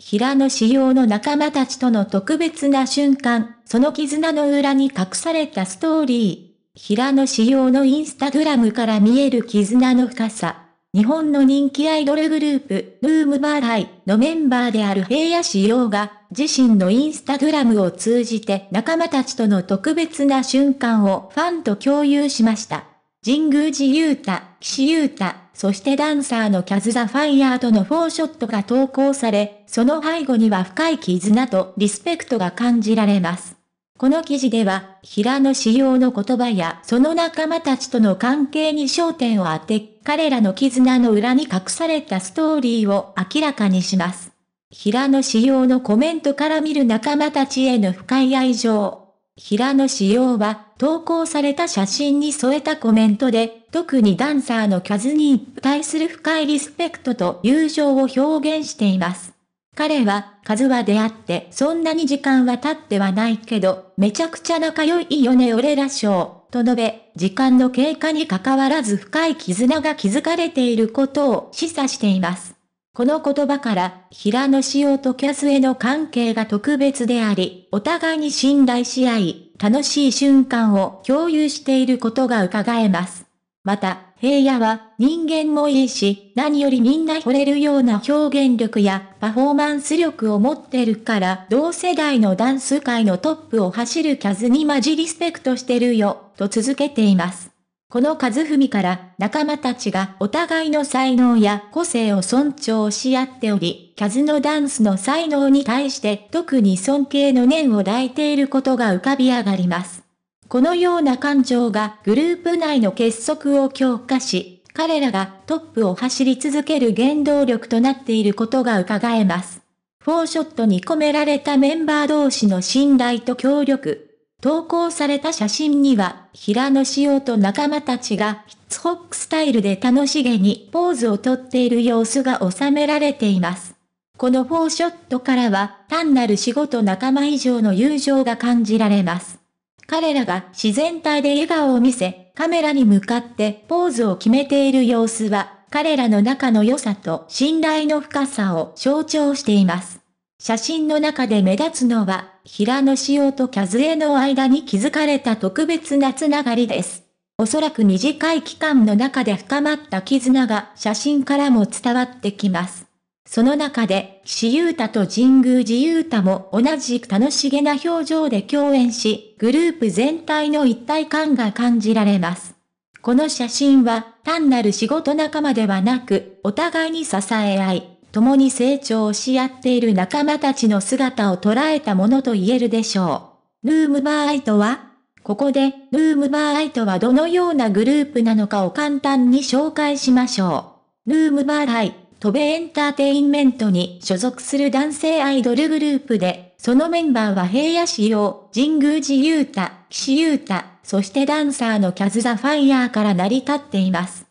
平野紫耀の仲間たちとの特別な瞬間、その絆の裏に隠されたストーリー。平野紫耀のインスタグラムから見える絆の深さ。日本の人気アイドルグループ、ルームバーライのメンバーである平野紫耀が、自身のインスタグラムを通じて仲間たちとの特別な瞬間をファンと共有しました。神宮寺勇太、岸優太、そしてダンサーのキャズザ・ファイヤーとのフォーショットが投稿され、その背後には深い絆とリスペクトが感じられます。この記事では、平野仕耀の言葉やその仲間たちとの関係に焦点を当て、彼らの絆の裏に隠されたストーリーを明らかにします。平野仕耀のコメントから見る仲間たちへの深い愛情、平野紫耀は、投稿された写真に添えたコメントで、特にダンサーのキャズに対する深いリスペクトと友情を表現しています。彼は、カズは出会って、そんなに時間は経ってはないけど、めちゃくちゃ仲良いよね俺ら賞、と述べ、時間の経過に関わらず深い絆が築かれていることを示唆しています。この言葉から、平野紫耀とキャスへの関係が特別であり、お互いに信頼し合い、楽しい瞬間を共有していることが伺えます。また、平野は人間もいいし、何よりみんな惚れるような表現力やパフォーマンス力を持ってるから、同世代のダンス界のトップを走るキャズに混じリスペクトしてるよ、と続けています。この和文から仲間たちがお互いの才能や個性を尊重し合っており、キャズのダンスの才能に対して特に尊敬の念を抱いていることが浮かび上がります。このような感情がグループ内の結束を強化し、彼らがトップを走り続ける原動力となっていることが伺えます。フォーショットに込められたメンバー同士の信頼と協力、投稿された写真には、平野紫耀と仲間たちがヒッツホックスタイルで楽しげにポーズをとっている様子が収められています。このフォーショットからは、単なる仕事仲間以上の友情が感じられます。彼らが自然体で笑顔を見せ、カメラに向かってポーズを決めている様子は、彼らの仲の良さと信頼の深さを象徴しています。写真の中で目立つのは、平野紫耀とズへの間に築かれた特別なつながりです。おそらく短い期間の中で深まった絆が写真からも伝わってきます。その中で、岸優太と神宮寺優太も同じく楽しげな表情で共演し、グループ全体の一体感が感じられます。この写真は、単なる仕事仲間ではなく、お互いに支え合い、共に成長し合っている仲間たちの姿を捉えたものと言えるでしょう。ルームバーアイとはここで、ルームバーアイとはどのようなグループなのかを簡単に紹介しましょう。ルームバーアイ、トベエンターテインメントに所属する男性アイドルグループで、そのメンバーは平野志陽、神宮寺勇太、岸優太、そしてダンサーのキャズザファイヤーから成り立っています。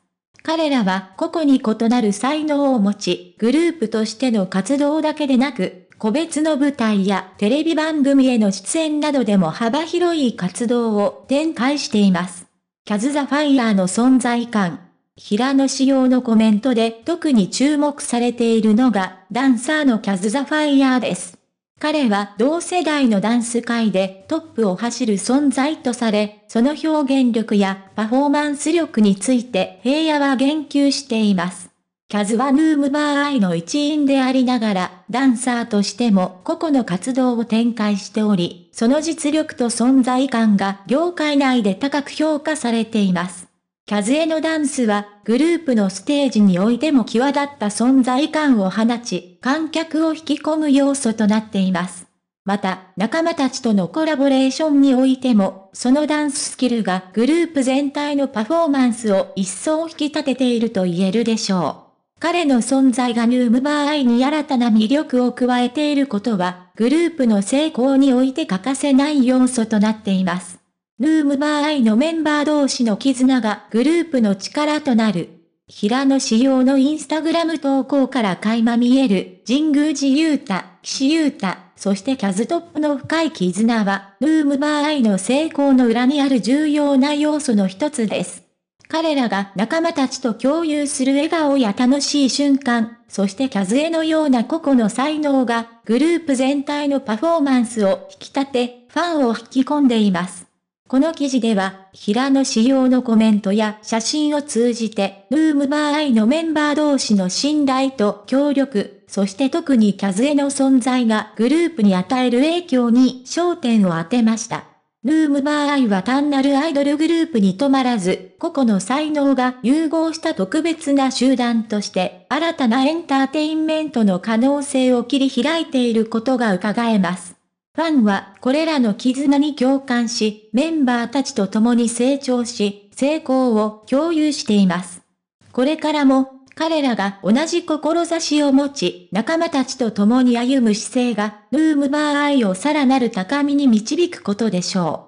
彼らは個々に異なる才能を持ち、グループとしての活動だけでなく、個別の舞台やテレビ番組への出演などでも幅広い活動を展開しています。キャズ・ザ・ファイヤーの存在感。平野仕様のコメントで特に注目されているのが、ダンサーのキャズ・ザ・ファイヤーです。彼は同世代のダンス界でトップを走る存在とされ、その表現力やパフォーマンス力について平野は言及しています。カズはヌームバーアイの一員でありながら、ダンサーとしても個々の活動を展開しており、その実力と存在感が業界内で高く評価されています。キャズエのダンスは、グループのステージにおいても際立った存在感を放ち、観客を引き込む要素となっています。また、仲間たちとのコラボレーションにおいても、そのダンススキルがグループ全体のパフォーマンスを一層引き立てていると言えるでしょう。彼の存在がヌームバー愛に新たな魅力を加えていることは、グループの成功において欠かせない要素となっています。ヌームバーアイのメンバー同士の絆がグループの力となる。平野仕様のインスタグラム投稿から垣間見える、神宮寺雄太、岸優太、そしてキャズトップの深い絆は、ヌームバーアイの成功の裏にある重要な要素の一つです。彼らが仲間たちと共有する笑顔や楽しい瞬間、そしてキャズエのような個々の才能が、グループ全体のパフォーマンスを引き立て、ファンを引き込んでいます。この記事では、平野仕様のコメントや写真を通じて、ルームバーアイのメンバー同士の信頼と協力、そして特にキャズへの存在がグループに与える影響に焦点を当てました。ルームバーアイは単なるアイドルグループに止まらず、個々の才能が融合した特別な集団として、新たなエンターテインメントの可能性を切り開いていることが伺えます。ファンはこれらの絆に共感し、メンバーたちと共に成長し、成功を共有しています。これからも、彼らが同じ志を持ち、仲間たちと共に歩む姿勢が、ヌームバー愛をさらなる高みに導くことでしょう。